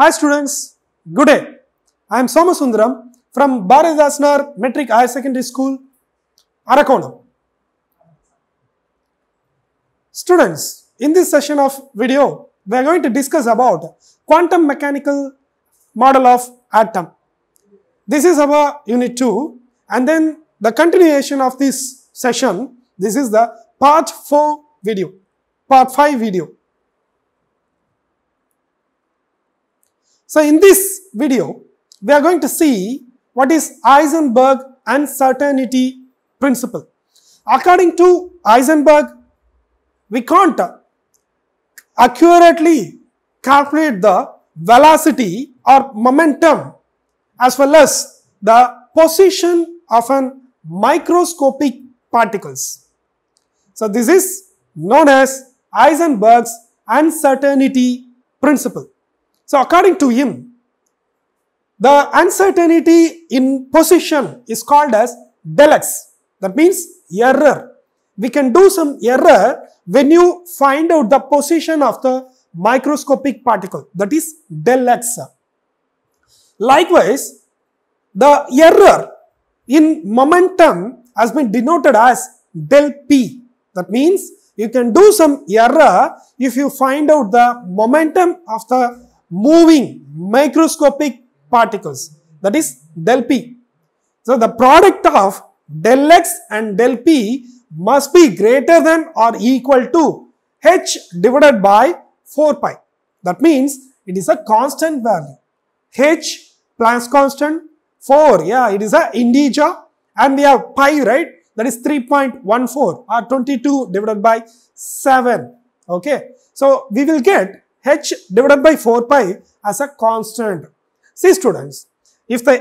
Hi students, good day. I am Somasundaram from Bharatdasnar Metric High Secondary School, Arakonam. Students, in this session of video, we are going to discuss about quantum mechanical model of atom. This is our unit 2 and then the continuation of this session, this is the part 4 video, part 5 video. So in this video, we are going to see what is Heisenberg uncertainty principle. According to Heisenberg, we can't accurately calculate the velocity or momentum as well as the position of an microscopic particles. So this is known as Heisenberg's uncertainty principle. So according to him, the uncertainty in position is called as delux. That means error. We can do some error when you find out the position of the microscopic particle. That is delux. Likewise, the error in momentum has been denoted as del p. That means you can do some error if you find out the momentum of the moving microscopic particles that is del P. So, the product of del X and del P must be greater than or equal to H divided by 4 pi. That means it is a constant value. H Planck's constant 4 yeah it is a integer and we have pi right that is 3.14 or 22 divided by 7 okay. So, we will get h divided by 4 pi as a constant. See students, if the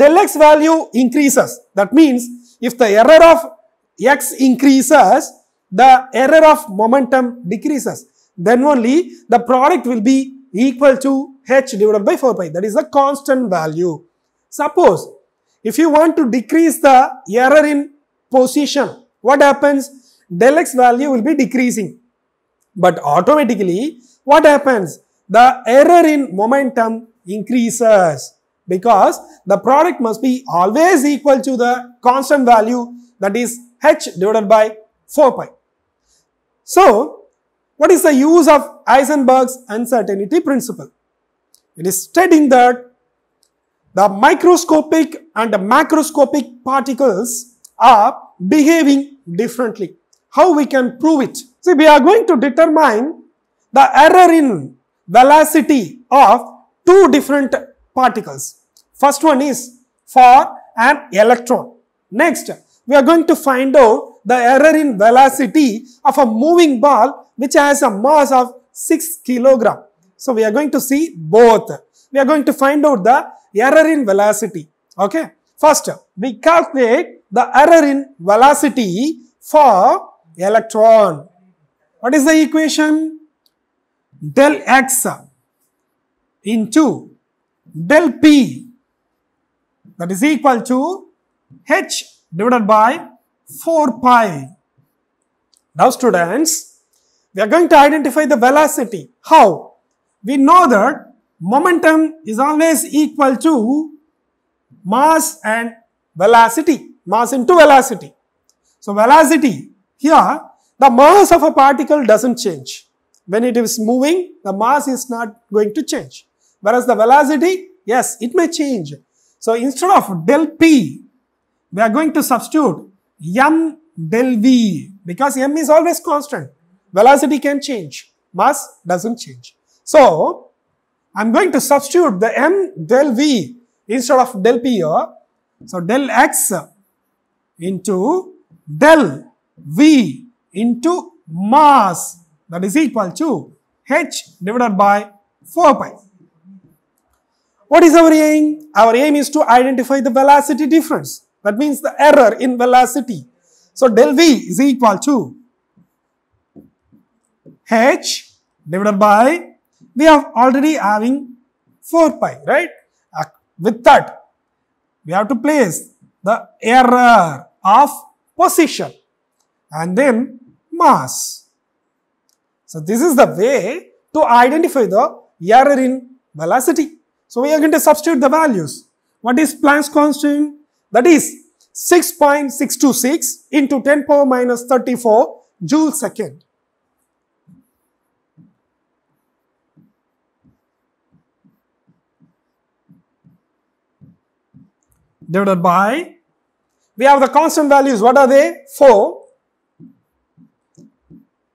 del x value increases, that means if the error of x increases, the error of momentum decreases. Then only the product will be equal to h divided by 4 pi. That is a constant value. Suppose if you want to decrease the error in position, what happens? Del x value will be decreasing. But automatically what happens? The error in momentum increases because the product must be always equal to the constant value that is h divided by 4 pi. So, what is the use of Heisenberg's uncertainty principle? It is stating that the microscopic and the macroscopic particles are behaving differently. How we can prove it? See, we are going to determine the error in velocity of two different particles. First one is for an electron. Next, we are going to find out the error in velocity of a moving ball which has a mass of 6 kilogram. So, we are going to see both. We are going to find out the error in velocity. Okay. First, we calculate the error in velocity for electron. What is the equation? del x into del p that is equal to h divided by 4 pi. Now students, we are going to identify the velocity. How? We know that momentum is always equal to mass and velocity, mass into velocity. So velocity, here the mass of a particle doesn't change when it is moving, the mass is not going to change. Whereas the velocity, yes, it may change. So instead of del p, we are going to substitute m del v because m is always constant. Velocity can change, mass doesn't change. So I'm going to substitute the m del v instead of del p here. So del x into del v into mass that is equal to h divided by 4 pi. What is our aim? Our aim is to identify the velocity difference. That means the error in velocity. So del v is equal to h divided by, we are already having 4 pi, right? Uh, with that, we have to place the error of position and then mass. So this is the way to identify the error in velocity. So we are going to substitute the values. What is Planck's constant? That is 6.626 into 10 power minus 34 joule second. Divided by, we have the constant values, what are they? 4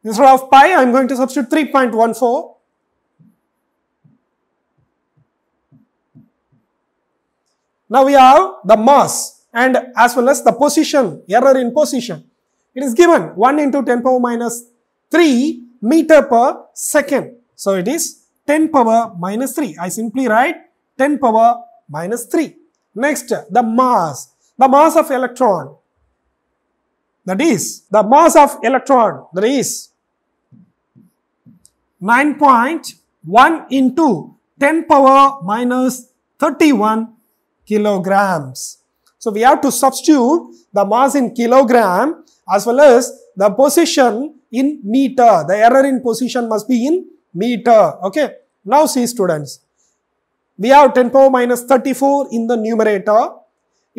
Instead of pi, I'm going to substitute 3.14. Now we have the mass and as well as the position, error in position. It is given 1 into 10 power minus 3 meter per second. So it is 10 power minus 3. I simply write 10 power minus 3. Next, the mass. The mass of electron that is the mass of electron that is 9.1 into 10 power minus 31 kilograms. So we have to substitute the mass in kilogram as well as the position in meter. The error in position must be in meter. Okay. Now see students, we have 10 power minus 34 in the numerator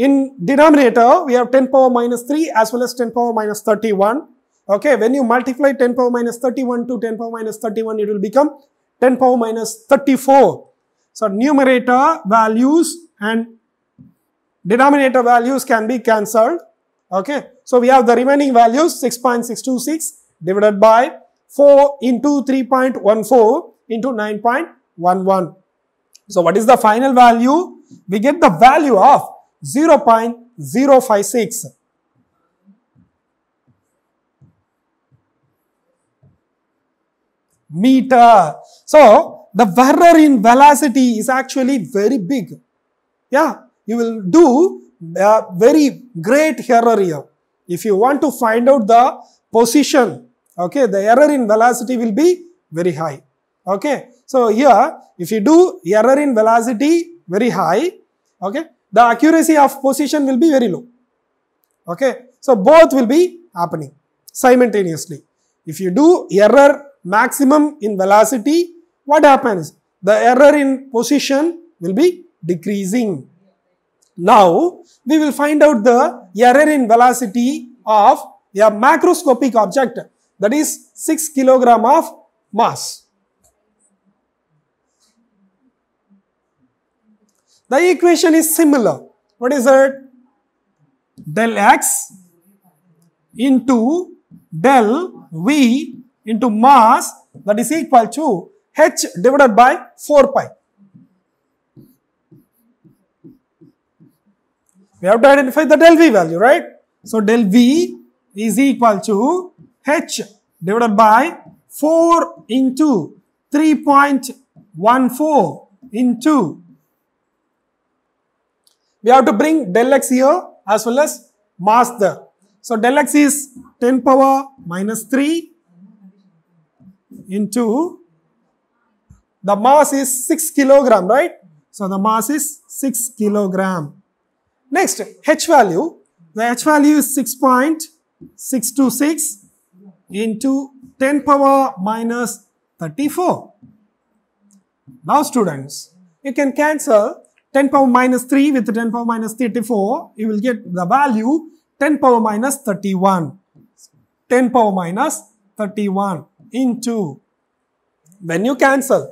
in denominator, we have 10 power minus 3 as well as 10 power minus 31. Okay, when you multiply 10 power minus 31 to 10 power minus 31, it will become 10 power minus 34. So numerator values and denominator values can be cancelled. Okay, so we have the remaining values 6.626 divided by 4 into 3.14 into 9.11. So what is the final value? We get the value of 0.056. meter. So, the error in velocity is actually very big. Yeah, you will do a very great error here. If you want to find out the position, okay, the error in velocity will be very high. Okay, so here if you do error in velocity very high, okay, the accuracy of position will be very low. Okay, so both will be happening simultaneously. If you do error maximum in velocity, what happens? The error in position will be decreasing. Now, we will find out the error in velocity of a macroscopic object that is 6 kilogram of mass. The equation is similar. What is it? Del x into del v into mass that is equal to h divided by 4 pi. We have to identify the del v value, right? So del v is equal to h divided by 4 into 3.14 into we have to bring del x here as well as mass there. So del x is 10 power minus 3 into the mass is 6 kilogram, right? So the mass is 6 kilogram. Next, h value. The h value is 6.626 into 10 power minus 34. Now students, you can cancel 10 power minus 3 with 10 power minus 34, you will get the value 10 power minus 31. 10 power minus 31 into, when you cancel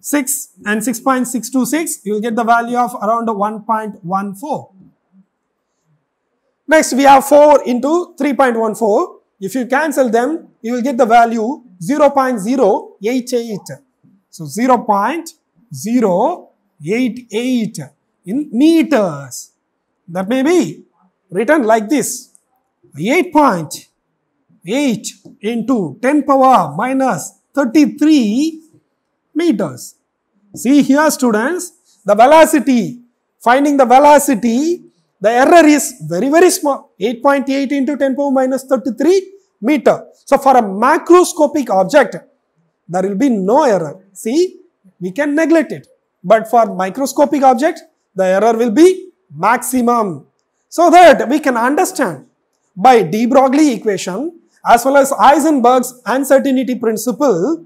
6 and 6.626, you will get the value of around 1.14. Next, we have 4 into 3.14. If you cancel them, you will get the value 0.088. So 0.0 88 in meters. That may be written like this 8.8 into 10 power minus 33 meters. See here students, the velocity, finding the velocity, the error is very very small, 8.8 into 10 power minus 33 meter. So for a macroscopic object, there will be no error. See, we can neglect it. But for microscopic objects, the error will be maximum. So that we can understand by de Broglie equation as well as Heisenberg's uncertainty principle,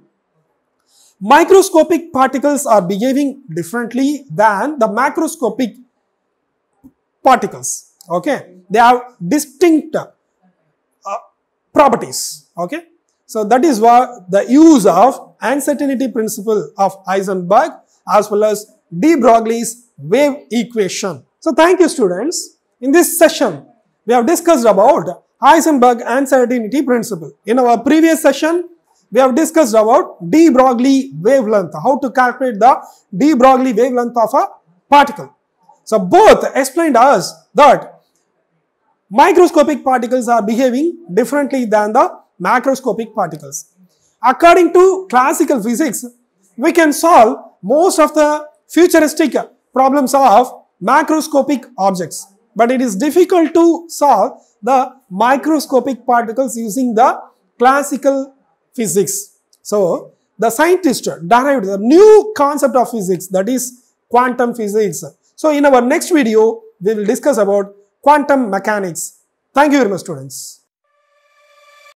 microscopic particles are behaving differently than the macroscopic particles. Okay, they have distinct uh, properties. Okay, so that is why the use of uncertainty principle of Heisenberg as well as de Broglie's wave equation. So thank you students. In this session, we have discussed about Heisenberg uncertainty principle. In our previous session, we have discussed about de Broglie wavelength, how to calculate the de Broglie wavelength of a particle. So both explained us that microscopic particles are behaving differently than the macroscopic particles. According to classical physics, we can solve most of the futuristic problems of macroscopic objects. But it is difficult to solve the microscopic particles using the classical physics. So, the scientist derived the new concept of physics that is quantum physics. So, in our next video, we will discuss about quantum mechanics. Thank you very much students.